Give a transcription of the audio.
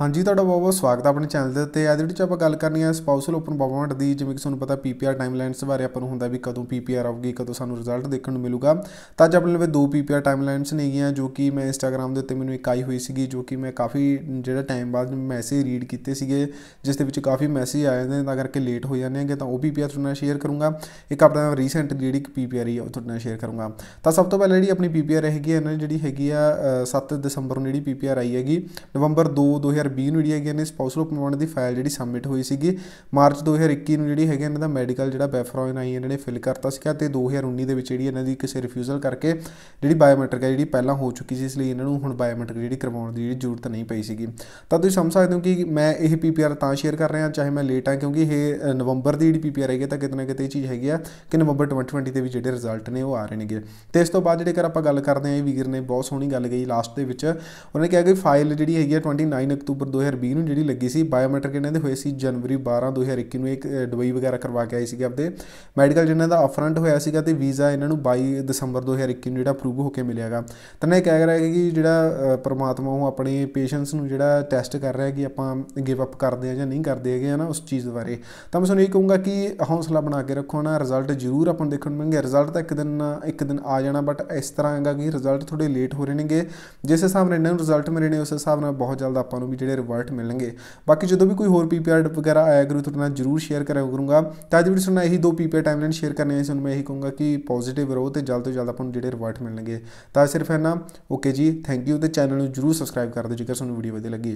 ਹਾਂਜੀ ਤੁਹਾਡਾ ਬਹੁਤ ਬਹੁਤ ਸਵਾਗਤ ਹੈ ਆਪਣੇ ਚੈਨਲ ਦੇ ਉੱਤੇ ਅੱਜ ਵੀਡੀਓ 'ਚ ਆਪਾਂ ਗੱਲ ਕਰਨੀ ਹੈ ਸਪਾਊਸਲ ਓਪਨ ਅਪਾਇੰਟਮੈਂਟ ਦੀ ਜਿਵੇਂ ਕਿ ਤੁਹਾਨੂੰ ਪਤਾ ਪੀਪੀਆਰ ਟਾਈਮਲਾਈਨਸ ਬਾਰੇ ਆਪਾਂ ਨੂੰ ਹੁੰਦਾ ਵੀ ਕਦੋਂ ਪੀਪੀਆਰ ਆਊਗੀ ਕਦੋਂ ਸਾਨੂੰ ਰਿਜ਼ਲਟ ਦੇਖਣ ਨੂੰ ਮਿਲੂਗਾ ਤਾਂ ਅੱਜ ਆਪਣੇ ਲਈ ਦੋ ਪੀਪੀਆਰ ਟਾਈਮਲਾਈਨਸ ਨੇਗੀਆਂ ਜੋ ਕਿ ਮੈਂ ਇੰਸਟਾਗ੍ਰam ਦੇ ਉੱਤੇ ਮੈਨੂੰ ਇੱਕ ਆਈ ਹੋਈ ਸੀਗੀ ਜੋ ਕਿ ਮੈਂ ਕਾਫੀ ਜਿਹੜਾ ਟਾਈਮ ਬਾਅਦ ਮੈਸੇਜ ਰੀਡ ਕੀਤੇ ਸੀਗੇ ਜਿਸ ਦੇ ਵਿੱਚ ਕਾਫੀ ਮੈਸੇਜ ਆਏ ਨੇ ਤਾਂ ਕਰਕੇ ਲੇਟ ਹੋ ਜਾਂਦੇ ਹੈਗੇ ਤਾਂ ਉਹ ਪੀਪੀਆਰ ਤੁਹਾਨੂੰ ਨਾਲ ਸ਼ੇਅਰ ਕਰੂੰਗਾ ਇੱਕ ਆਪਣਾ ਰੀਸੈਂਟ ਜਿਹੜੀ ਇੱਕ ਪੀਪੀਆਰ ਹੀ ਉਹ ਨਾਲ ਸ਼ੇਅਰ ਕਰੂੰਗਾ ਤਾਂ ਸਭ ਤੋਂ ਪਹਿਲਾਂ ਜਿਹੜੀ ਆਪਣੀ ਪੀਪੀਆਰ ਹੈਗੀ ਹੈ ਨਾ ਜਿਹੜੀ ਹੈਗੀ ਆ 7 ਦਸੰਬਰ ਨੂੰ ਜਿਹੜੀ ਪੀਪੀਆਰ ਆਈ ਹੈਗੀ ਨਵੰਬਰ 2 2000 2020 ਨੂੰ ਜਿਹੜੀ ਹੈਗੀ ਨੇ ਸਪਾਊਸਲ ਅਪਾਇੰਟਮੈਂਟ ਦੀ ਫਾਈਲ ਜਿਹੜੀ ਸਬਮਿਟ ਹੋਈ ਸੀਗੀ ਮਾਰਚ 2021 ਨੂੰ ਜਿਹੜੀ ਹੈਗੀ ਇਹਨਾਂ ਦਾ ਮੈਡੀਕਲ ਜਿਹੜਾ ਬੈਫਰੋਇਨ ਆਈ ਇਹਨਾਂ ਨੇ ਫਿਲ ਕਰਤਾ ਸੀਗਾ ਤੇ 2019 ਦੇ ਵਿੱਚ ਜਿਹੜੀ ਇਹਨਾਂ ਦੀ ਕਿਸੇ ਰਿਫਿਊਜ਼ਲ ਕਰਕੇ ਜਿਹੜੀ ਬਾਇਓਮੈਟ੍ਰਿਕ ਹੈ ਜਿਹੜੀ ਪਹਿਲਾਂ ਹੋ ਚੁੱਕੀ ਸੀ ਇਸ ਲਈ ਇਹਨਾਂ ਨੂੰ ਹੁਣ ਬਾਇਓਮੈਟ੍ਰਿਕ ਜਿਹੜੀ ਕਰਵਾਉਣ ਦੀ ਜਿਹੜੀ ਜ਼ਰੂਰਤ ਨਹੀਂ ਪਈ ਸੀਗੀ ਤਾਂ ਤੁਸੀਂ ਸਮਝ ਸਕਦੇ ਹੋ ਕਿ ਮੈਂ ਇਹ ਪੀਪੀਆਰ ਤਾਂ ਸ਼ੇਅਰ ਕਰ ਰਿਹਾ ਚਾਹੇ ਮੈਂ ਲੇਟ ਆ ਕਿਉਂਕਿ ਇਹ ਨਵੰਬਰ ਦੀ ਜਿਹੜੀ ਪੀਪੀਆਰ ਹੈਗੀ ਤਾਂ ਕਿਤੇ ਨਾ ਕਿਤੇ ਇਹ ਚੀਜ਼ ਹੈਗੀ ਆ ਕਿ ਨਵੰਬਰ 2020 ਦੇ ਵਿੱਚ ਜਿਹੜੇ ਰਿਜ਼ਲਟ ਨੇ ਉਹ ਆ ਰਹੇ ਨੇਗੇ ਤੇ ਇਸ ਤੋਂ ਬਾਅਦ ਜਿਹੜੇ ਕਰ ਆਪਾਂ ਗੱਲ ਕਰਦੇ ਆ ਇਹ ਵੀਰ ਨੇ ਬਹੁਤ ਸੋਹਣੀ ਗੱਲ ਕਹੀ ਲਾਸਟ ਦੇ ਵਿੱਚ ਉਹਨੇ ਕਿਹਾ ਕਿ ਫਾਈਲ ਜਿਹੜੀ ਹੈਗੀ ਆ 29 ਅਕਤੂਬਰ ਅਕਤੂਬਰ 2020 ਨੂੰ ਜਿਹੜੀ ਲੱਗੀ ਸੀ ਬਾਇਓਮੈਟ੍ਰਿਕ ਇਹਨਾਂ ਦੇ ਹੋਏ ਸੀ ਜਨਵਰੀ 12 2021 ਨੂੰ ਇੱਕ ਦਵਾਈ ਵਗੈਰਾ ਕਰਵਾ ਕੇ ਆਏ ਸੀਗੇ ਆਪਦੇ ਮੈਡੀਕਲ ਜਿਹਨਾਂ ਦਾ ਅਫਰੰਟ ਹੋਇਆ ਸੀਗਾ ਤੇ ਵੀਜ਼ਾ ਇਹਨਾਂ ਨੂੰ 22 ਦਸੰਬਰ 2021 ਨੂੰ ਜਿਹੜਾ ਅਪਰੂਵ ਹੋ ਕੇ ਮਿਲਿਆਗਾ ਤਾਂ ਇਹ ਕਹਿ ਰਿਹਾ ਹੈ ਕਿ ਜਿਹੜਾ ਪਰਮਾਤਮਾ ਉਹ ਆਪਣੇ ਪੇਸ਼ੈਂਟਸ ਨੂੰ ਜਿਹੜਾ ਟੈਸਟ ਕਰ ਰਿਹਾ ਹੈ ਕਿ ਆਪਾਂ ਗਿਵ ਅਪ ਕਰਦੇ ਆ ਜਾਂ ਨਹੀਂ ਕਰਦੇ ਹੈਗੇ ਹਨਾ ਉਸ ਚੀਜ਼ ਬਾਰੇ ਤਾਂ ਮੈਂ ਤੁਹਾਨੂੰ ਇਹ ਕਹੂੰਗਾ ਕਿ ਹੌਸਲਾ ਬਣਾ ਕੇ ਰੱਖੋ ਨਾ ਰਿਜ਼ਲਟ ਜ਼ਰੂਰ ਆਪਾਂ ਦੇਖਣ ਨੂੰ ਮਿਲਣਗੇ ਰਿਜ਼ਲਟ ਤਾਂ ਇੱਕ ਦਿਨ ਇੱਕ ਦਿਨ ਆ ਜਾਣਾ ਬਟ ਇਸ ਤਰ੍ਹਾਂ ਹੈਗਾ ਕਿ ਰਿਜ਼ਲਟ ਥੋੜੇ ਲੇਟ ਹੋ ਰਹੇ ਨੇਗੇ ਜਿਸ ਹਿਸਾਬ ਨਾਲ ਇਹਨਾਂ ਨੂੰ ਰਿਜ਼ਲਟ ਮਿਲਣੇ ਉਸ ਹਿਸਾਬ ਨਾਲ ਬਹੁਤ ਜਲਦ ਆਪਾਂ ਨੂੰ ਵੀ ਜਿਹੜੇ ਰਿਵਰਟ ਮਿਲਣਗੇ ਬਾਕੀ ਜਦੋਂ ਵੀ ਕੋਈ ਹੋਰ ਪੀਪੀਆਰ ਵਗੈਰਾ ਆਇਆ ਗਰੂ ਤੁਹਾਡੇ ਨਾਲ ਜਰੂਰ ਸ਼ੇਅਰ ਕਰਿਆ ਕਰੂੰਗਾ ਤਾਂ ਅੱਜ ਵੀ ਸੁਣਨਾ ਇਹੀ ਦੋ ਪੀਪੀਆਰ ਟਾਈਮਲਾਈਨ ਸ਼ੇਅਰ ਕਰਨੇ ਆਏ ਤੁਹਾਨੂੰ ਮੈਂ ਇਹੀ ਕਹੂੰਗਾ ਕਿ ਪੋਜ਼ਿਟਿਵ ਰਹੋ ਤੇ ਜਲਦ ਤੋਂ ਜਲਦ ਆਪਾਂ ਨੂੰ ਜਿਹੜੇ ਰਿਵਰਟ ਮਿਲਣਗੇ ਤਾਂ ਸਿਰਫ ਹੈ ਓਕੇ ਜੀ ਥੈਂਕ ਯੂ ਤੇ ਚੈਨਲ ਨੂੰ ਜਰੂਰ ਸਬਸਕ੍ਰਾਈਬ ਕਰ ਦਿਓ ਜੇਕਰ ਤੁਹਾਨੂੰ ਵੀਡੀਓ ਵਧੀਆ ਲੱਗੀ